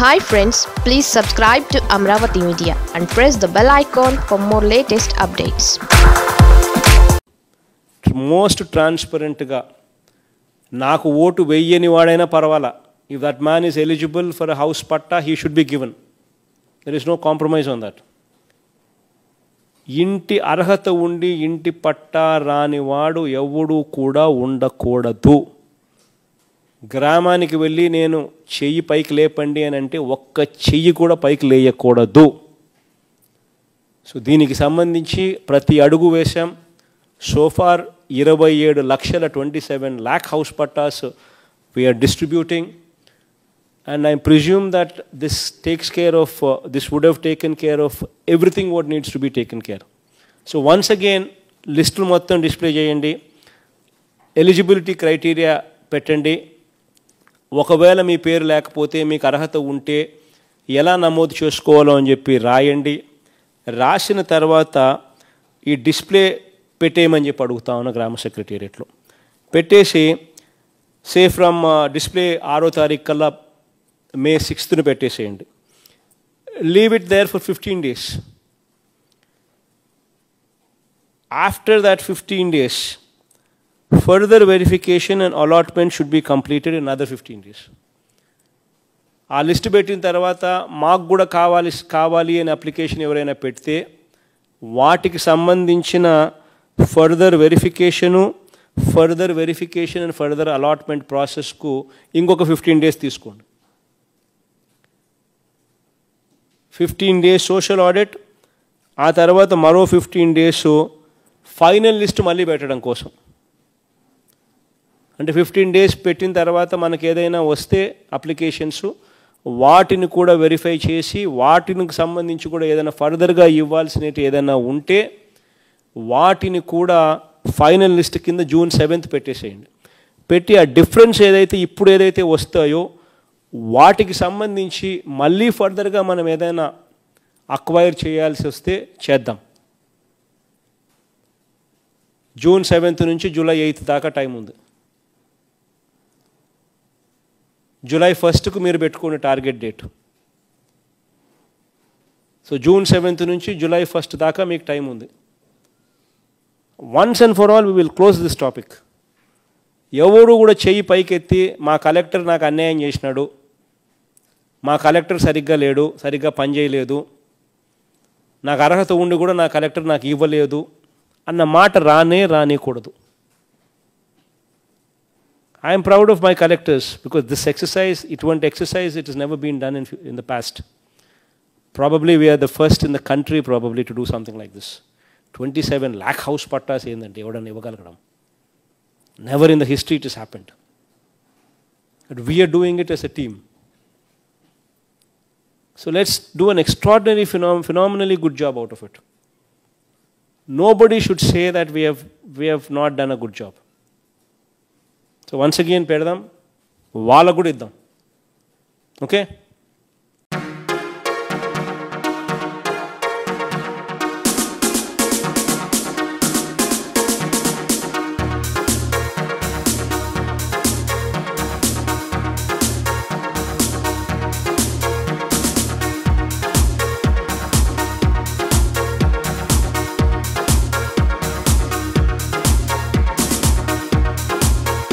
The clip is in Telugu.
Hi friends please subscribe to Amaravati media and press the bell icon for more latest updates most ట్రాన్స్పరెంట్గా నాకు ఓటు వెయ్యని వాడైనా పర్వాలా if that man is eligible for house patta he should be given there is no compromise on that ఇంటి అర్హత ఉండి ఇంటి పట్టా రానివాడు ఎవడూ కూడా ఉండకూడదు గ్రామానికి వెళ్ళి నేను చెయ్యి పైకి లేపండి అని అంటే ఒక్క చెయ్యి కూడా పైకి లేయకూడదు సో దీనికి సంబంధించి ప్రతి అడుగు వేశాం సోఫార్ ఇరవై ఏడు లక్షల twenty seven lakh house pattas we are distributing and I presume that this takes care of this would have taken care of everything what needs to be taken care so once again లిస్టులు మొత్తం డిస్ప్లే చేయండి ఎలిజిబిలిటీ క్రైటీరియా పెట్టండి ఒకవేళ మీ పేరు లేకపోతే మీకు అర్హత ఉంటే ఎలా నమోదు చేసుకోవాలో అని చెప్పి రాయండి రాసిన తర్వాత ఈ డిస్ప్లే పెట్టేయమని చెప్పి అడుగుతా ఉన్న గ్రామ సెక్రటేరియట్లో పెట్టేసి సే ఫ్రమ్ డిస్ప్లే ఆరో తారీఖు కల్లా మే సిక్స్త్ను పెట్టేసేయండి leave it there for fifteen days after that fifteen days further verification and allotment should be completed in other fifteen days ఆ లిస్ట్ పెట్టిన తర్వాత మాకు కూడా కావాలి కావాలి అనే అప్లికేషన్ ఎవరైనా పెడితే వాటికి సంబంధించిన further verification further verification and further allotment ప్రాసెస్కు ఇంకొక ఫిఫ్టీన్ డేస్ తీసుకోండి ఫిఫ్టీన్ డేస్ సోషల్ ఆడిట్ ఆ తర్వాత మరో ఫిఫ్టీన్ డేస్ ఫైనల్ లిస్ట్ మళ్ళీ పెట్టడం కోసం అంటే ఫిఫ్టీన్ డేస్ పెట్టిన తర్వాత మనకు ఏదైనా వస్తే అప్లికేషన్స్ వాటిని కూడా వెరిఫై చేసి వాటికి సంబంధించి కూడా ఏదైనా ఫర్దర్గా ఇవ్వాల్సినవి ఏదైనా ఉంటే వాటిని కూడా ఫైనల్ లిస్ట్ కింద జూన్ సెవెంత్ పెట్టేసేయండి పెట్టి ఆ డిఫరెన్స్ ఏదైతే ఇప్పుడు ఏదైతే వస్తాయో వాటికి సంబంధించి మళ్ళీ ఫర్దర్గా మనం ఏదైనా అక్వైర్ చేయాల్సి వస్తే చేద్దాం జూన్ సెవెంత్ నుంచి జూలై ఎయిత్ దాకా టైం ఉంది జూలై ఫస్ట్కు మీరు పెట్టుకున్న target date so June seventh నుంచి జూలై ఫస్ట్ దాకా మీకు టైం ఉంది once and for all we will close this topic ఎవరు కూడా చెయ్యి పైకెత్తి మా కలెక్టర్ నాకు అన్యాయం చేసినాడు మా కలెక్టర్ సరిగ్గా లేడు సరిగ్గా పనిచేయలేదు నాకు అర్హత ఉండి కూడా నా కలెక్టర్ నాకు ఇవ్వలేదు అన్న మాట రానే రానికూడదు I am proud of my collectors because this exercise, it won't exercise, it has never been done in, in the past. Probably we are the first in the country probably to do something like this. 27 lakh house pattas in the Never in the history it has happened. But we are doing it as a team. So let's do an extraordinary, phenom phenomenally good job out of it. Nobody should say that we have, we have not done a good job. So once again పెడదాం వాళ్ళకు కూడా ఇద్దాం ఓకే